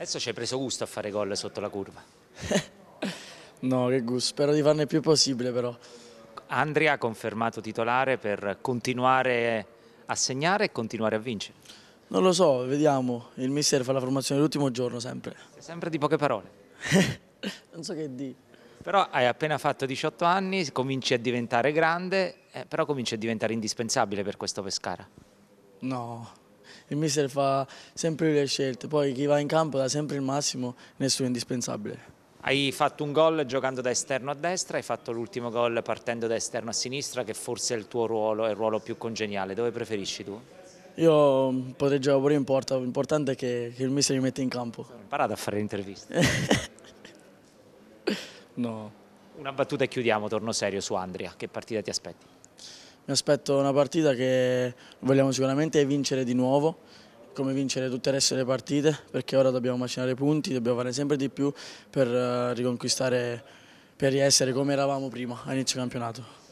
Adesso ci hai preso gusto a fare gol sotto la curva. no, che gusto, spero di farne il più possibile però. Andrea confermato titolare per continuare a segnare e continuare a vincere. Non lo so, vediamo. Il mister fa la formazione l'ultimo giorno sempre. Sei sempre di poche parole. non so che di. Però hai appena fatto 18 anni, cominci a diventare grande, eh, però cominci a diventare indispensabile per questo Pescara. No, il mister fa sempre le scelte, poi chi va in campo dà sempre il massimo, nessuno è indispensabile. Hai fatto un gol giocando da esterno a destra, hai fatto l'ultimo gol partendo da esterno a sinistra che forse è il tuo ruolo, è il ruolo più congeniale, dove preferisci tu? Io potrei giocare pure in porta, l'importante è che, che, il mister mi metta in campo. Ho imparato a fare l'intervista. no. Una battuta e chiudiamo, torno serio su Andria, che partita ti aspetti? mi aspetto una partita che vogliamo sicuramente vincere di nuovo, come vincere tutte le resto delle partite, perché ora dobbiamo macinare punti, dobbiamo fare sempre di più per eh, riconquistare, per riessere come eravamo prima all'inizio campionato.